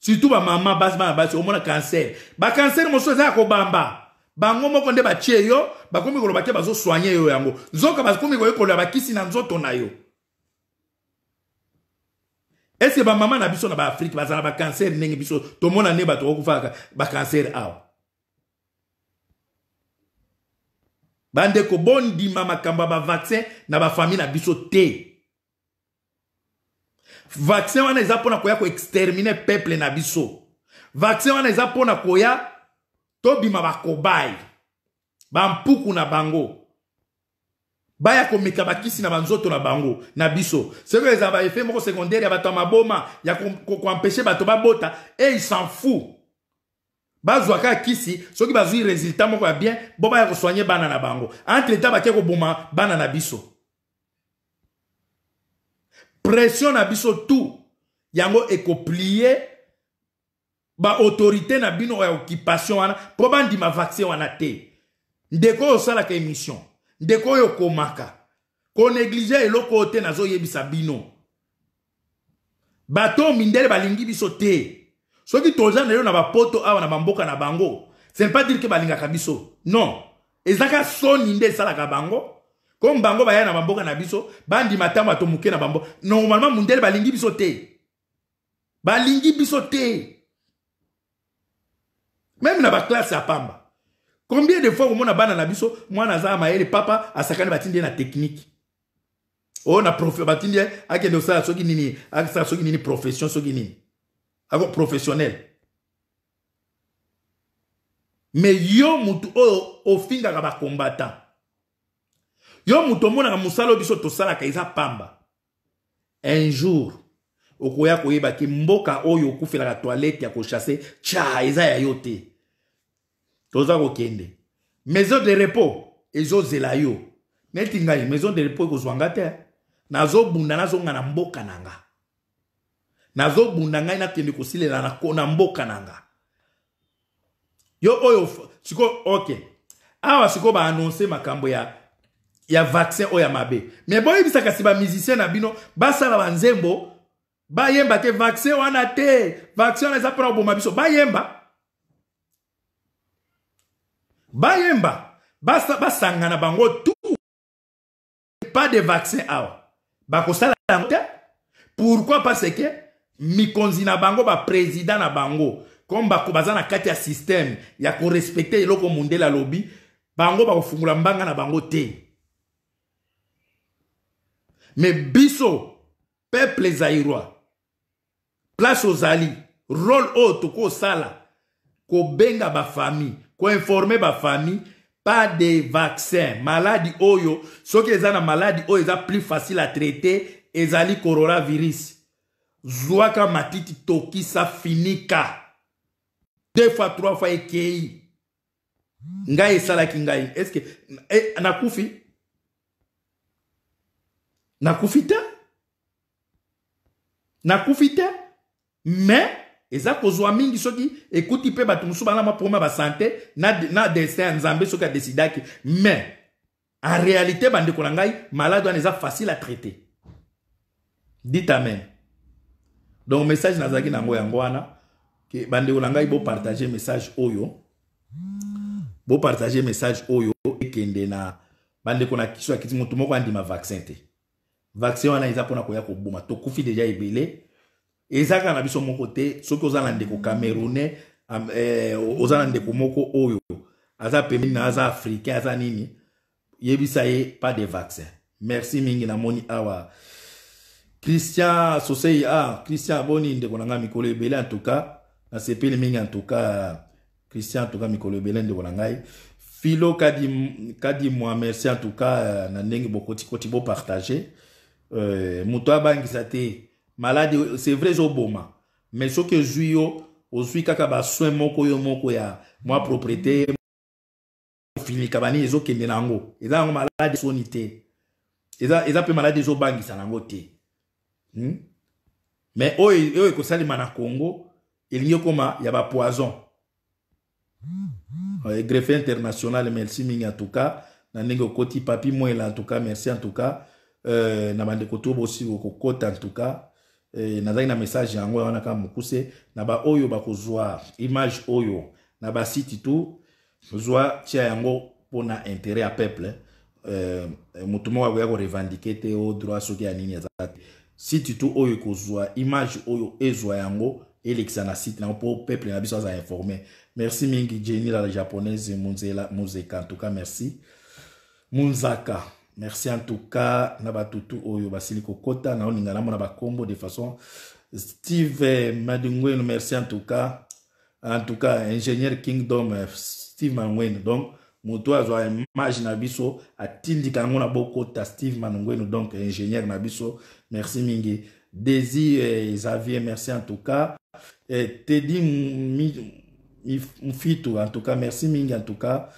surtout bamama basi bana basi omona cancer bacancer mosusu eza ya kobamba bango moko nde batie yo bakomi koloba te bazosoigne yo yango nzoka bakomi koyekola bakisi na nzoto na yo eske bamama na biso na baafrike bazala bacancer ndenge biso tomona nde bato bakufaka bacancer awa bandeko bondima makambo ya bavaccin na bafamile na biso te vaccin wana eza mpona koya koextermine peuple na biso vaccin wana eza mpona koya tobima bakobai bampuku na bango baya komeka bakisi na banzoto na bango na biso seko ezala baefe moko secondaire ya bato ya maboma ya koampeshe bato babota e eh, isan fou bazwa kaka kisi soki bazwi resultat moko ya bien bo baya kosoigne bana na bango entre temps bake koboma bana na biso pression na biso tout yango ekoplie baautorité na bino ya occupation wana mpo bandima vaccin wana te ndeko oyo osalaka émission ndeko oyo okomaka konéglige eloko oyo te nazoyebisa bino bato oyo mindele balingi biso te soki toza na yo na bapoto awa na bamboka na bango ce n'est pas dire ke balingaka biso non ezaka soni nde esalaka bango komi bango baya na bamboka na biso bandima ntango bato moke na bamboka normalement mundele balingi biso te balingi biso te meme na baklasse ya pamba combien de fois komona bana na biso mwana aza mayele papa asakani batindi ye na teknike oyo oh, na batindi ye akende kosala soki nini asala soki nini profession soki nini ako professionnel me yo motu oyo ofingaka bakombatant yo moto omonaka mosala biso tosalaka eza pamba un jour okoya koyeba ke mboka oyo okufelaka toilette ya kochasse tya eza ya yo te toza kokende maison de repos ezozela yo neti ngai maison de repos ekozwa nga te nazobunda nazonga na mboka na nga nazobunda ngai nakende kosilela na mboka na nga yo oyo sikoyo ok awa sikoyo baanonse makambo ya ya vaccin oyo ya mabe me boyebisa kasi bamusicien na bino basala banzembo bayemba te vaccin wana te vaccin wana eza mpona koboma biso bayemba bayemba basangana bango tu pas de vaccin awa bakosala yango te pourquoi parce ke mikonzi na bango baprésident na bango comme bako baza na kati ya systeme ya korespecte eloko mondele alobi bango bakofungula mbanga na bango te me biso peuple zaïrois place ozali role oyo tokosala kobenga bafamille koinforme bafamille pas de vaccin maladi oyo soki eza na maladi oyo eza plus facile atraite ezali coronavirus zwwaka matiti tokisa finika deux fois trois fois ekei ngai esalaki ngai eske eh, nakufi na te mais, te me eza kozwa mingi soki ekuti mpe bato mosusu bana mwa basante na, na destin ya nzambe soki adesidaki me en réalité bandeko na ngai malade wana eza facile à traiter dit amen donc message nazalaki nango yango wana bandeko na ngai bopartage message oyo bopartage message oyo ekende na bandeko na kiso ya kiti motu moko andima vaccin te vaccin wana eza mpona koya koboma tokufi deja ebele eza kaka na biso moko te soki oza na ndeko camerounais eh, oza na ndeko moko oyo aza pembeni na aza africain aza nini yebisa ye pas de vaccin merci mingi namoni awa christian sosei ah christian aboni ndeko na nga mikolo ebele antuka nasepeli mingi antuka christian antuka mikolo ebele ndeko na ngai filo kadimwa kadi merci antuka na ndenge bokotikoti bopartage Euh, moto abangisa maladi c'est vrai boma mais que j'ai yo kaka mon moko yo moko ya moi propriété n'ango maladi et là et maladi na te me oyo sali mana congo ya poison hmm. euh, greffe international merci mingi en tout cas na papi moi en tout cas merci en tout cas Eh, na bandeko to bosi kokota antuka eh, nazalaki na message yango wana kaka mokuse na baoyo bakozwa image oyo na basiti tu zwa tia yango mpona intérêt ya peuple eh, motu moko akoya korevandike te o oh, droit soki ya nini aza te site tu oyo ekozwa image oyo ezwa yango elekisa na site nango mpo peuple na biso aza informe merci mingi jenila la japonaise muzeka en tout cas merci munzaka merci en tout cas Nabatutu oyo basili kokota naoninga namona Nabakombo de façon steve madunguen merci en tout cas en tout cas ingénieur kingdom euh, steve madunguen donc n'abiso a image na biso atindika yango bokota steve madunguen donc ingénieur n'abiso merci mingi désir euh, xavier merci en tout cas euh, teddy tedi mfitu en tout cas merci mingi en tout cas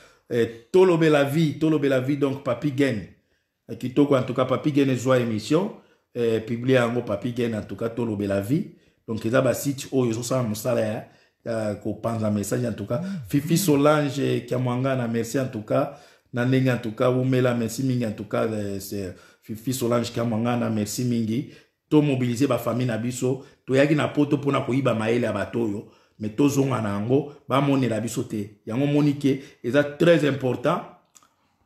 tolobé la vie la vie donc papi Gen. Eh, kitoko en tout cas papi ne ezwa émission eh, en gros papi gain en tout cas la vie donc eza basite ça mon salaire ya ya kopanza message en tout cas fifi solange kiamwanga na merci en tout cas na ndenge en tout cas umela merci mingi en tout cas eh, eh, fifi solange kiamwanga na merci mingi ba famille na biso yaki na poto mpona koyiba mayele ya mais oyo me tozonga na yango la biso te yango Monique ke très important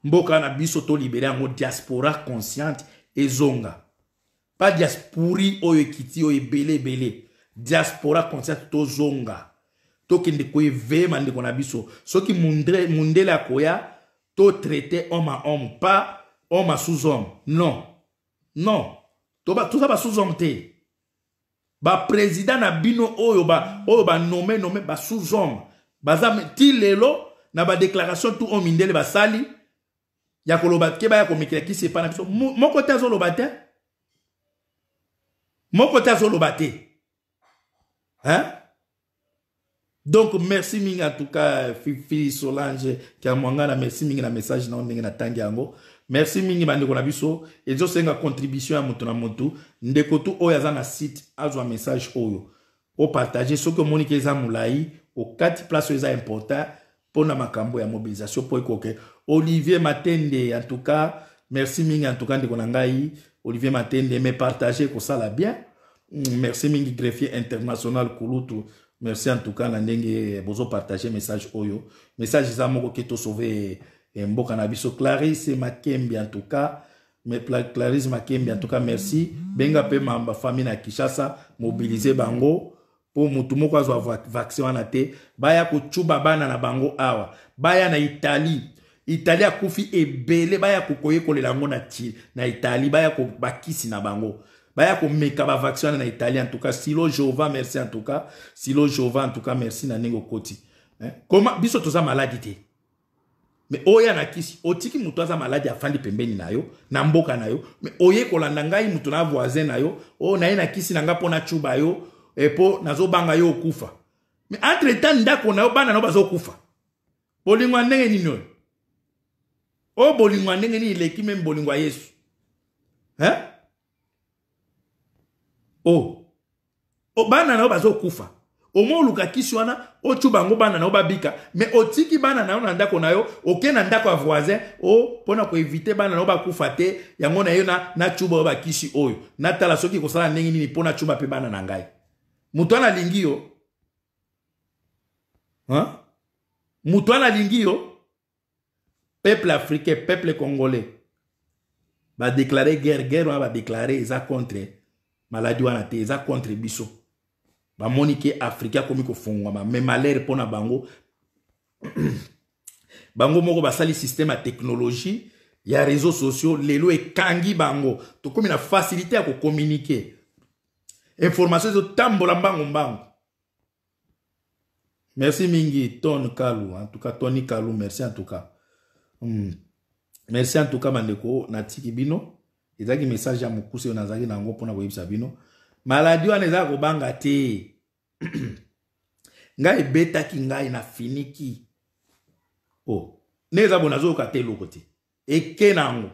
mboka na biso tolibere yango diaspora consciente ezonga pa diaspori oyo ekiti oyo ebele ebele diaspora consciente tozonga tokende koevema ndeko na biso soki mundele akoya totraite homme a homme pa homme a sous homme non non toza basous homme te baprésident na bino oyo ba, oyo banome nome basous homme baza ti lelo na badéclaration tu oyo mindele basali ya koloba ke baya komikila kisepa na biso moko te azoloba mon moko te azoloba hein donc merci ming, en tout cas fifi solange kiamwanga na merci ming na message na ming tangi yango merci mingi bandeko na biso une contribution ya moto na ndeko tu o yaza na site un message oyo o partage ce que monique molai au quatre places eza important pour na makambo ya mobilisation pour ekoke Olivier Matende, en tout cas, merci Mingi, en tout cas, de Olivier Matende, mais partagez que ça l'a bien. Mm, merci Mingi, greffier international Kouloutou. Merci en tout cas, bozo partager message Oyo. Message Zamoko Keto t'a eh, sauvé Mboka Nabiso. Clarisse Makembi, en tout cas. Mais Clarisse Makembi, en tout cas, merci. Benga pe ma famille na Kishasa, mobiliser Bango. pour moutoumoko moko azwa vaccin en baya kocuba bana na bango awa baya na italie itali akufi ebele baya koyekolela yango na, na itali baya bakisi na bango baya komeka bavaccin wana na itali en tout cas silo jehova merci en tout cas silo jehova en tout cas merci na ndenge okoti eh? koma biso toza maladi te me oya na kisi otiki moto aza maladi afandi pembeni na na mboka na me oye kolanda ngai moto na voisin na o oh, naye na kisi na ngai mpo nacuba yo e mpo nazobanga yo okufa me entre temps ndako na yo bana na yo bazokufa bolingwa ndenge nini oyo oyo oh, bolingwa ndenge nini eleki meme bolingwa ya yesu hein? o oh. oh. bana na yo bazokufa omoi oluka kisi wana otyu bango bana na yo babika me otiki bana na yo na ndako na yo oke na ndako ya voisin o mpo na koevite bana na yo bakufa te yango na yo natyuba yo bakisi oyo natala soki kosala ndenge nini mpo natyumba mpe bana na ngai moto wana alingi yo moto wana alingi yo peuple africain peuple congolais va déclarer guerre guerre va déclarer, ils a contre maladie, wana te a contre biso monique Africa comme il faut. mais malere mpo na bango bango moko basali système à technologie y a réseaux sociaux et kangi bango il la facilité à communiquer. information tambour bango bango. merci mingi ton Kalou. en tout cas tony Kalou, merci en tout cas mm. merci en tout cas bandeko natiki bino ezalaki message ya mokuse oyo nazalaki nango mpona koyebisa bino maladi wana ezala kobanga te ngai ebetaki ngai nafiniki o oh. nde eza bo nazoyoka te eloko te eke na yango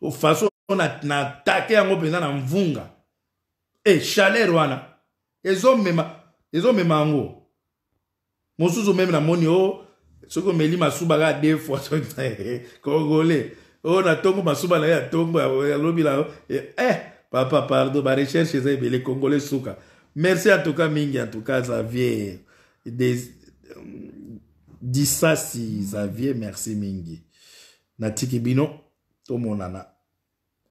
oh, faso natake yango mpenza na mvunga e chaleur wana ezomema ezomema yango mosusu meme namoni o me soki omeli masuba kaka de fois congolais oyo oh, natongo masuba na ye atongo alobila eh, eh papa pardon barecherche eza ebele congolais suka merci en tout cas mingi en tout cas xavier Des... Euh, disasi xavier merci mingi na natiki bino tomonana